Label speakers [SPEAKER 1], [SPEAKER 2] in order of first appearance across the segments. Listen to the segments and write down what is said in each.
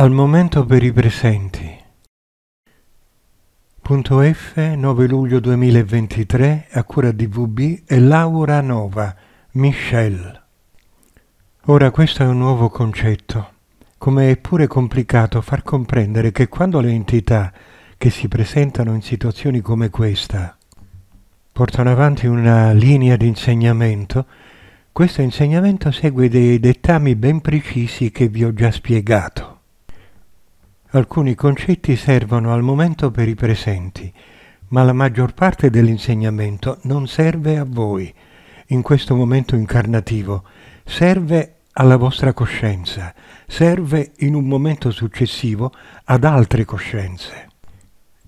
[SPEAKER 1] Al momento per i presenti. Punto F 9 luglio 2023 a cura di VB e Laura Nova, Michelle. Ora questo è un nuovo concetto, come è pure complicato far comprendere che quando le entità che si presentano in situazioni come questa portano avanti una linea di insegnamento, questo insegnamento segue dei dettami ben precisi che vi ho già spiegato. Alcuni concetti servono al momento per i presenti, ma la maggior parte dell'insegnamento non serve a voi in questo momento incarnativo, serve alla vostra coscienza, serve in un momento successivo ad altre coscienze,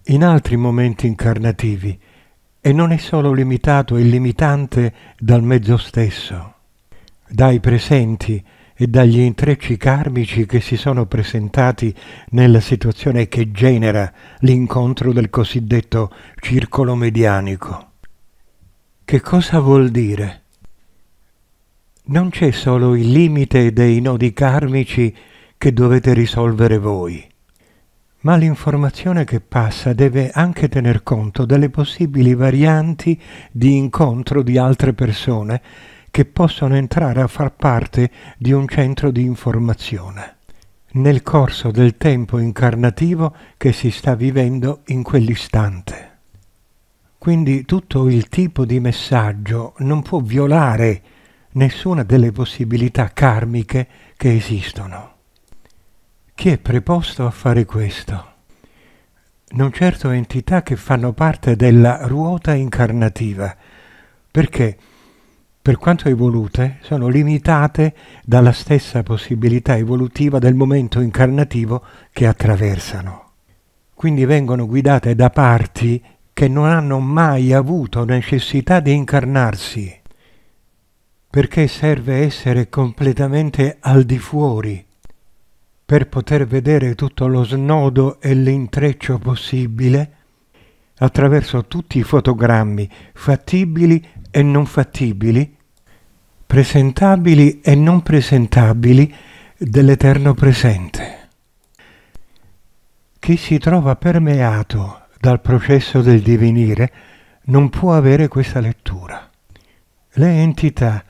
[SPEAKER 1] in altri momenti incarnativi, e non è solo limitato e limitante dal mezzo stesso, dai presenti, e dagli intrecci karmici che si sono presentati nella situazione che genera l'incontro del cosiddetto circolo medianico. Che cosa vuol dire? Non c'è solo il limite dei nodi karmici che dovete risolvere voi, ma l'informazione che passa deve anche tener conto delle possibili varianti di incontro di altre persone che possono entrare a far parte di un centro di informazione nel corso del tempo incarnativo che si sta vivendo in quell'istante. Quindi tutto il tipo di messaggio non può violare nessuna delle possibilità karmiche che esistono. Chi è preposto a fare questo? Non certo entità che fanno parte della ruota incarnativa, perché per quanto evolute, sono limitate dalla stessa possibilità evolutiva del momento incarnativo che attraversano. Quindi vengono guidate da parti che non hanno mai avuto necessità di incarnarsi, perché serve essere completamente al di fuori per poter vedere tutto lo snodo e l'intreccio possibile attraverso tutti i fotogrammi fattibili e non fattibili, presentabili e non presentabili dell'Eterno presente. Chi si trova permeato dal processo del divenire non può avere questa lettura. Le entità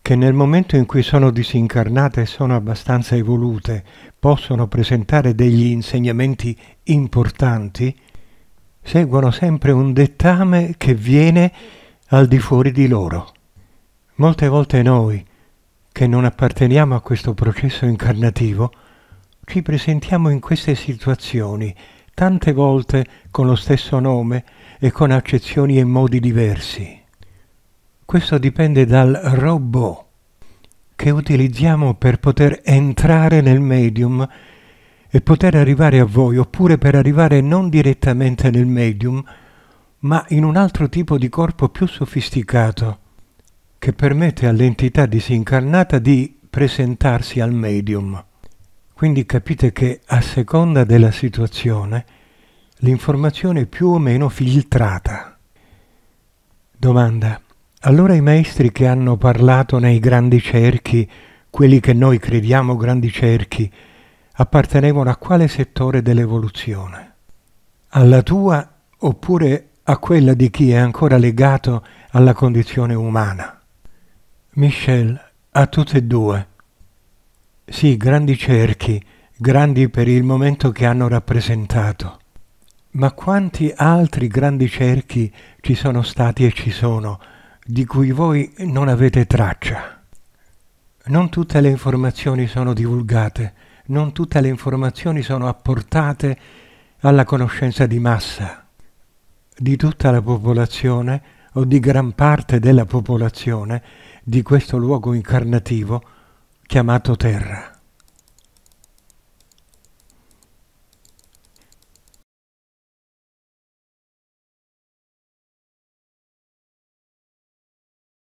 [SPEAKER 1] che nel momento in cui sono disincarnate e sono abbastanza evolute possono presentare degli insegnamenti importanti, seguono sempre un dettame che viene al di fuori di loro. Molte volte noi, che non apparteniamo a questo processo incarnativo, ci presentiamo in queste situazioni, tante volte con lo stesso nome e con accezioni e modi diversi. Questo dipende dal robot che utilizziamo per poter entrare nel medium e poter arrivare a voi, oppure per arrivare non direttamente nel medium, ma in un altro tipo di corpo più sofisticato, che permette all'entità disincarnata di presentarsi al medium. Quindi capite che a seconda della situazione l'informazione è più o meno filtrata. Domanda. Allora i maestri che hanno parlato nei grandi cerchi, quelli che noi crediamo grandi cerchi, appartenevano a quale settore dell'evoluzione? Alla tua oppure a quella di chi è ancora legato alla condizione umana. Michel ha tutte e due. Sì, grandi cerchi, grandi per il momento che hanno rappresentato. Ma quanti altri grandi cerchi ci sono stati e ci sono, di cui voi non avete traccia? Non tutte le informazioni sono divulgate, non tutte le informazioni sono apportate alla conoscenza di massa di tutta la popolazione o di gran parte della popolazione di questo luogo incarnativo chiamato terra.